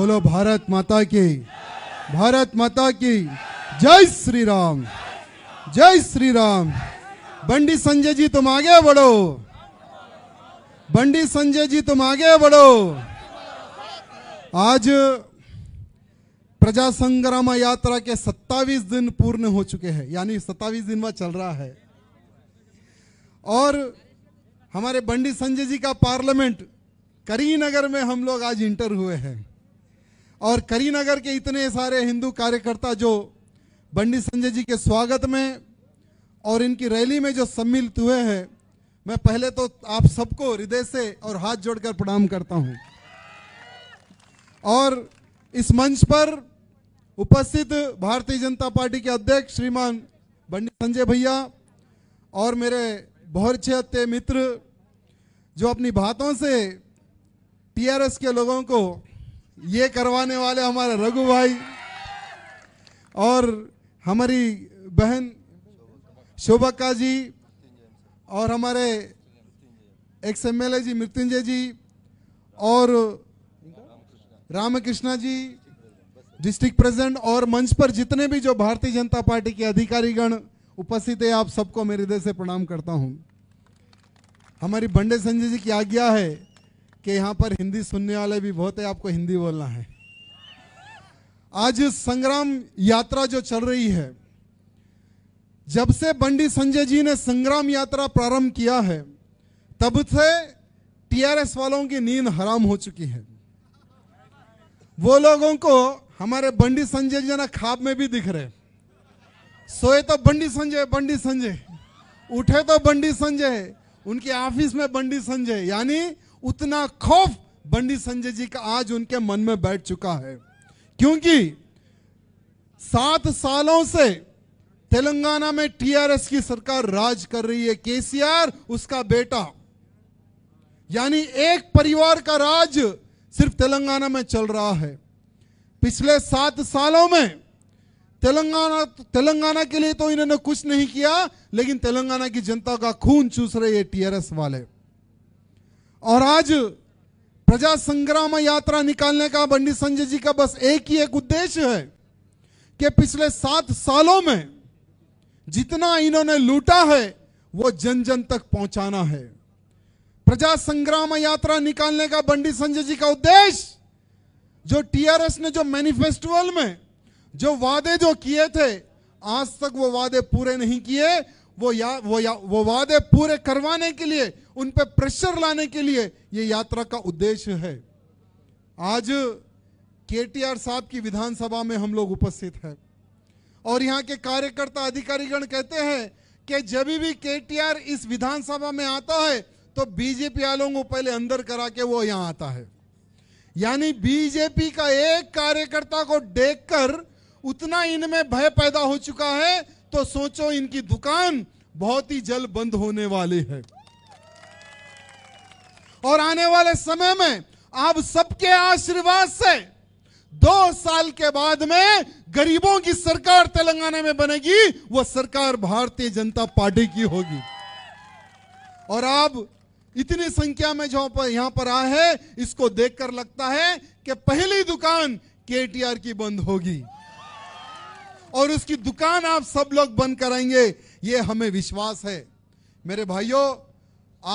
बोलो भारत माता की भारत माता की जय श्री राम जय श्री राम बंडी संजय जी तुम आगे बढ़ो बंडी संजय जी तुम आगे बढ़ो आज प्रजा संग्राम यात्रा के 27 दिन पूर्ण हो चुके हैं यानी 27 दिन वह चल रहा है और हमारे बंडी संजय जी का पार्लियामेंट करीनगर में हम लोग आज इंटर हुए हैं और करीनगर के इतने सारे हिंदू कार्यकर्ता जो बंडी संजय जी के स्वागत में और इनकी रैली में जो सम्मिलित हुए हैं मैं पहले तो आप सबको हृदय से और हाथ जोड़कर प्रणाम करता हूं और इस मंच पर उपस्थित भारतीय जनता पार्टी के अध्यक्ष श्रीमान बंडी संजय भैया और मेरे बहुत अच्छे अत्य मित्र जो अपनी बातों से टीआरएस के लोगों को ये करवाने वाले हमारे रघु भाई और हमारी बहन शोभका जी और हमारे ex M L A ji Mrityunjay ji और रामकृष्णा जी डिस्ट्रिक्ट प्रेसिडेंट और मंच पर जितने भी जो भारतीय जनता पार्टी के अधिकारीगण उपस्थित है आप सबको मेरे हृदय से प्रणाम करता हूं हमारी बंडे संजय जी की आज्ञा है कि यहाँ पर हिंदी सुनने वाले भी बहुत है आपको हिंदी बोलना है आज संग्राम यात्रा जो चल रही है जब से बंडी संजय जी ने संग्राम यात्रा प्रारंभ किया है तब से टीआरएस वालों की नींद हराम हो चुकी है वो लोगों को हमारे बंडी संजय जी ना खाब में भी दिख रहे सोए तो बंडी संजय बंडी संजय उठे तो बंडी संजय उनके ऑफिस में बंडी संजय यानी उतना खौफ बंडी संजय जी का आज उनके मन में बैठ चुका है क्योंकि सात सालों से तेलंगाना में टीआरएस की सरकार राज कर रही है केसीआर उसका बेटा यानी एक परिवार का राज सिर्फ तेलंगाना में चल रहा है पिछले सात सालों में तेलंगाना तेलंगाना के लिए तो इन्होंने कुछ नहीं किया लेकिन तेलंगाना की जनता का खून चूस रहे हैं टीआरएस वाले और आज प्रजा संग्राम यात्रा निकालने का बंडी संजय जी का बस एक ही एक उद्देश्य है कि पिछले सात सालों में जितना इन्होंने लूटा है वो जन जन तक पहुंचाना है प्रजा संग्राम यात्रा निकालने का बंडी संजय जी का उद्देश्य जो टीआरएस ने जो मैनिफेस्टोल में जो वादे जो किए थे आज तक वो वादे पूरे नहीं किए वो या वो या वो वादे पूरे करवाने के लिए उन पर प्रेशर लाने के लिए ये यात्रा का उद्देश्य है आज केटीआर साहब की विधानसभा में हम लोग उपस्थित हैं और यहाँ के कार्यकर्ता अधिकारीगण कहते हैं कि जब भी केटीआर इस विधानसभा में आता है तो बीजेपी वालों को पहले अंदर करा के वो यहाँ आता है यानी बीजेपी का एक कार्यकर्ता को देखकर उतना इनमें भय पैदा हो चुका है तो सोचो इनकी दुकान बहुत ही जल्द बंद होने वाली है और आने वाले समय में आप सबके आशीर्वाद से दो साल के बाद में गरीबों की सरकार तेलंगाना में बनेगी वह सरकार भारतीय जनता पार्टी की होगी और आप इतनी संख्या में जो पर यहां पर आए हैं इसको देखकर लगता है कि पहली दुकान केटीआर की बंद होगी और उसकी दुकान आप सब लोग बंद कराएंगे ये हमें विश्वास है मेरे भाइयों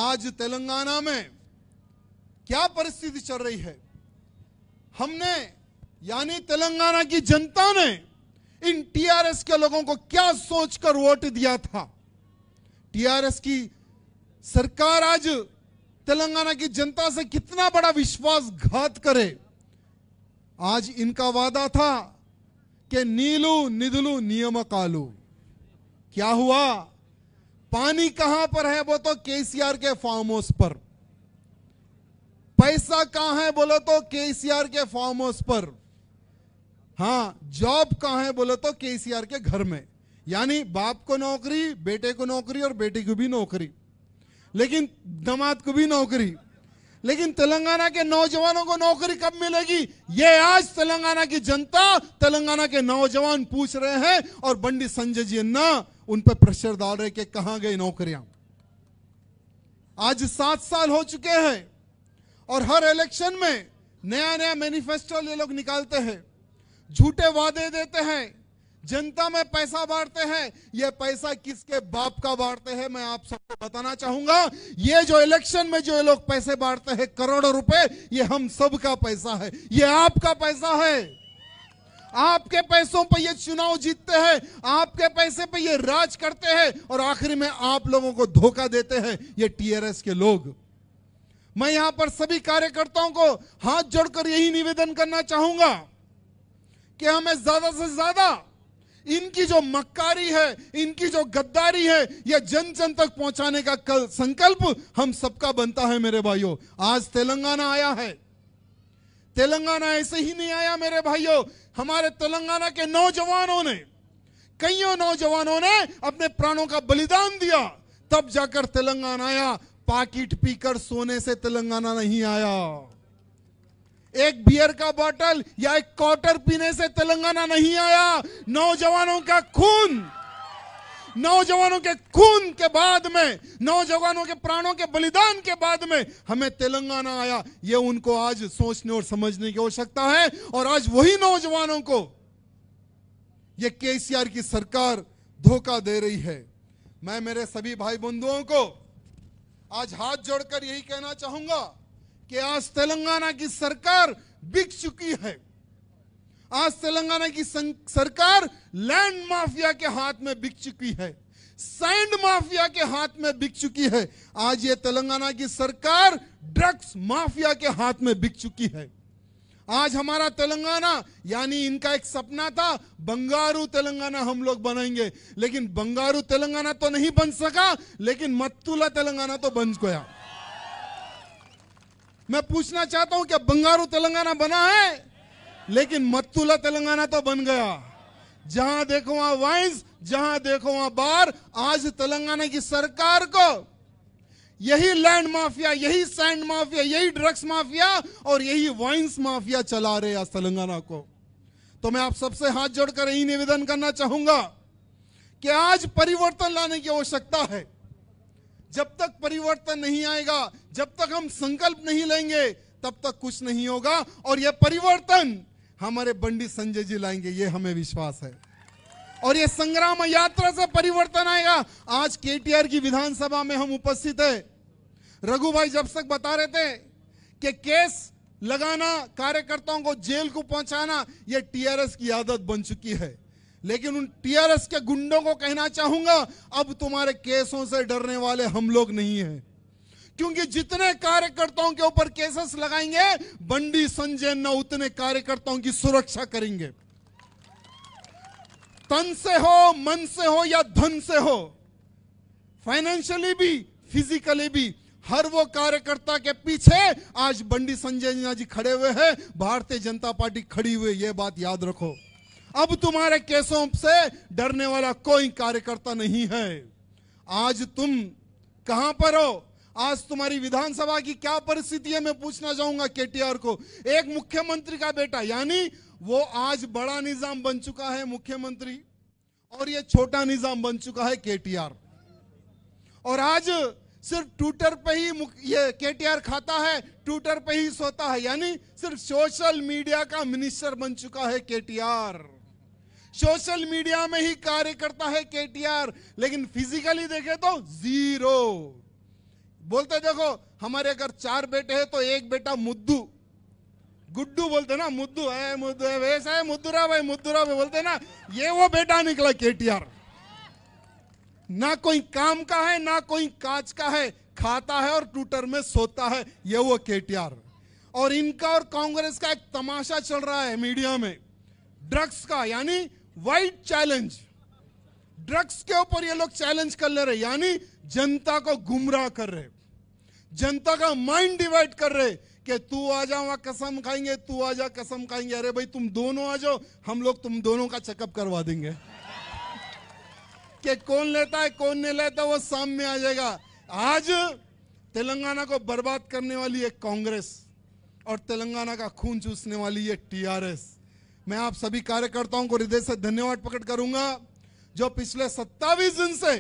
आज तेलंगाना में क्या परिस्थिति चल रही है हमने यानी तेलंगाना की जनता ने इन टीआरएस के लोगों को क्या सोचकर वोट दिया था टीआरएस की सरकार आज तेलंगाना की जनता से कितना बड़ा विश्वासघात करे आज इनका वादा था कि नीलू निदलू नियम कालू क्या हुआ पानी कहां पर है वो तो केसीआर के फार्म हाउस पर पैसा कहां है बोलो तो केसीआर के फॉर्म हाउस पर हाँ जॉब कहां है बोले तो केसीआर के घर में यानी बाप को नौकरी बेटे को नौकरी और बेटी को भी नौकरी लेकिन दमाद को भी नौकरी लेकिन तेलंगाना के नौजवानों को नौकरी कब मिलेगी ये आज तेलंगाना की जनता तेलंगाना के नौजवान पूछ रहे हैं और बंडी संजय जी अन्ना उन पर प्रेशर डाल रहे कि कहां गई नौकरियां आज सात साल हो चुके हैं और हर इलेक्शन में नया नया मैनिफेस्टो ये लोग निकालते हैं झूठे वादे देते हैं जनता में पैसा बांटते हैं ये पैसा किसके बाप का बांटते हैं मैं आप सबको बताना चाहूंगा ये जो इलेक्शन में जो ये लोग पैसे बांटते हैं करोड़ों रुपए ये हम सब का पैसा है ये आपका पैसा है आपके पैसों पर ये चुनाव जीतते हैं आपके पैसे पर ये राज करते हैं और आखिर में आप लोगों को धोखा देते हैं ये टीआरएस के लोग मैं यहां पर सभी कार्यकर्ताओं को हाथ जोड़कर यही निवेदन करना चाहूंगा कि हमें ज्यादा से ज्यादा इनकी जो मक्कारी है इनकी जो गद्दारी है यह जन जन तक पहुंचाने का कल संकल्प हम सबका बनता है मेरे भाइयों आज तेलंगाना आया है तेलंगाना ऐसे ही नहीं आया मेरे भाइयों हमारे तेलंगाना के नौजवानों ने कईयों नौजवानों ने अपने प्राणों का बलिदान दिया तब जाकर तेलंगाना आया पाकिट पीकर सोने से तेलंगाना नहीं आया एक बियर का बोतल या एक क्वार्टर पीने से तेलंगाना नहीं आया नौजवानों का खून नौजवानों के खून के बाद में नौजवानों के प्राणों के बलिदान के बाद में हमें तेलंगाना आया ये उनको आज सोचने और समझने की आवश्यकता है और आज वही नौजवानों को ये केसीआर की सरकार धोखा दे रही है मैं मेरे सभी भाई बंधुओं को आज हाथ जोड़कर यही कहना चाहूंगा कि आज तेलंगाना की सरकार बिक चुकी है आज तेलंगाना की सरकार लैंड माफिया के हाथ में बिक चुकी है सैंड माफिया के हाथ में बिक चुकी है आज ये तेलंगाना की सरकार ड्रग्स माफिया के हाथ में बिक चुकी है आज हमारा तेलंगाना यानी इनका एक सपना था बंगारू तेलंगाना हम लोग बनाएंगे लेकिन बंगारू तेलंगाना तो नहीं बन सका लेकिन मत्तुला तेलंगाना तो बन गया मैं पूछना चाहता हूं क्या बंगारू तेलंगाना बना है लेकिन मत्तूला तेलंगाना तो बन गया जहां देखो वहां वाइन्स जहां देखो वहां बार आज तेलंगाना की सरकार को यही लैंड माफिया यही सैंड माफिया यही ड्रग्स माफिया और यही वाइन्स माफिया चला रहे आज तेलंगाना को तो मैं आप सबसे हाथ जोड़कर यही निवेदन करना चाहूंगा कि आज परिवर्तन लाने की आवश्यकता है जब तक परिवर्तन नहीं आएगा जब तक हम संकल्प नहीं लेंगे तब तक कुछ नहीं होगा और यह परिवर्तन हमारे बंडी संजय जी लाएंगे ये हमें विश्वास है और ये संग्राम यात्रा से परिवर्तन आएगा आज केटीआर की विधानसभा में हम उपस्थित है रघु भाई जब तक बता रहे थे कि केस लगाना कार्यकर्ताओं को जेल को पहुंचाना यह टीआरएस की आदत बन चुकी है लेकिन उन टीआरएस के गुंडों को कहना चाहूंगा अब तुम्हारे केसों से डरने वाले हम लोग नहीं है क्योंकि जितने कार्यकर्ताओं के ऊपर केसेस लगाएंगे बंडी संजय न उतने कार्यकर्ताओं की सुरक्षा करेंगे तन से हो मन से हो या धन से हो फाइनेंशियली भी फिजिकली भी हर वो कार्यकर्ता के पीछे आज बंडी संजय जी खड़े हुए हैं भारतीय जनता पार्टी खड़ी हुई ये बात याद रखो अब तुम्हारे केसों से डरने वाला कोई कार्यकर्ता नहीं है आज तुम कहां पर हो आज तुम्हारी विधानसभा की क्या परिस्थिति है मैं पूछना चाहूंगा के को एक मुख्यमंत्री का बेटा यानी वो आज बड़ा निजाम बन चुका है मुख्यमंत्री और ये छोटा निजाम बन चुका है केटीआर और आज सिर्फ ट्विटर पे ही ये केटीआर खाता है ट्विटर पे ही सोता है यानी सिर्फ सोशल मीडिया का मिनिस्टर बन चुका है केटीआर सोशल मीडिया में ही कार्य करता है केटीआर लेकिन फिजिकली देखे तो जीरो बोलते देखो हमारे घर चार बेटे हैं तो एक बेटा मुद्दू गुड्डू बोलते ना मुद्दू है मुद्दू है वैसा है मुद्दूरा भाई मुद्दूरा भाई बोलते ना ये वो बेटा निकला केटीआर ना कोई काम का है ना कोई काज का है खाता है और ट्विटर में सोता है ये वो केटीआर और इनका और कांग्रेस का एक तमाशा चल रहा है मीडिया में ड्रग्स का यानी वाइट चैलेंज ड्रग्स के ऊपर ये लोग चैलेंज कर ले रहे यानी जनता को गुमराह कर रहे जनता का माइंड डिवाइड कर रहे कि तू आ जा वहां कसम खाएंगे तू आ जा कसम खाएंगे अरे भाई तुम दोनों आ जाओ हम लोग तुम दोनों का चेकअप करवा देंगे कि कौन लेता है कौन नहीं लेता वो सामने आ जाएगा आज तेलंगाना को बर्बाद करने वाली है कांग्रेस और तेलंगाना का खून चूसने वाली है टीआरएस मैं आप सभी कार्यकर्ताओं को हृदय से धन्यवाद प्रकट करूंगा जो पिछले सत्तावीस दिन से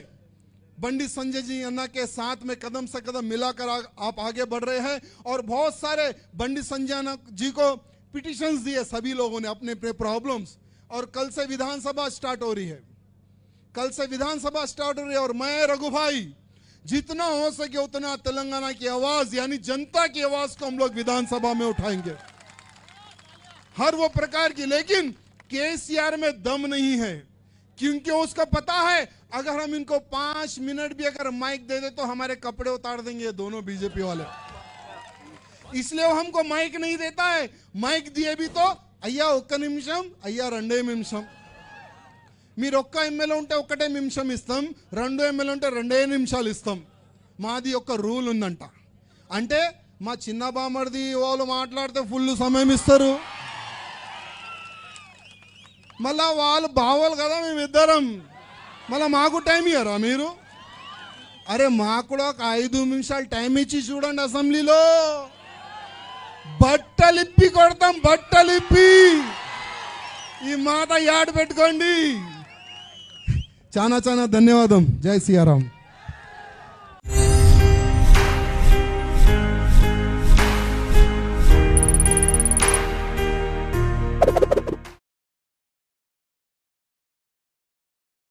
बंडी संजय जी अन्ना के साथ में कदम से कदम मिलाकर आप आगे बढ़ रहे हैं और बहुत सारे बंडी संजय जी को पिटिशंस दिए सभी लोगों ने अपने अपने प्रॉब्लम्स और कल से विधानसभा स्टार्ट हो रही है कल से विधानसभा स्टार्ट हो रही है और मैं रघु भाई जितना हो सके उतना तेलंगाना की आवाज यानी जनता की आवाज को हम लोग विधानसभा में उठाएंगे हर वो प्रकार की लेकिन केसीआर में दम नहीं है क्योंकि उसको पता है अगर हम इनको पांच मिनट भी अगर माइक दे दे तो हमारे कपड़े उतार देंगे दोनों बीजेपी वाले इसलिए वो हमको माइक नहीं देता है माइक दिए भी तो అయ్యా ఒక్క నిమిషం అయ్యా రెండే నిమిషం మీరు ఒక్క ఎమ్మెల్యే ఉంటే ఒక్కటే నిమిషం ఇస్తాం రెండు ఎమ్మెల్యే ఉంటే రెండే నిమిషాలు ఇస్తాం మాది ఒక రూల్ ఉందంట అంటే మా చిన్న బామర్ది వాళ్ళు మాట్లాడితే ఫుల్ సమయం ఇస్తారు మళ్ళా వాళ్ళు బావాలి కదా మేము ఇద్దరం మళ్ళీ మాకు టైం ఇవ్వరా మీరు అరే మాకు కూడా ఒక ఐదు నిమిషాలు టైం ఇచ్చి చూడండి అసెంబ్లీలో బట్టలిప్పి కొడతాం బట్టలిప్పి ఈ మాట యాడ్ పెట్టుకోండి చాలా చాలా ధన్యవాదం జై సియారాం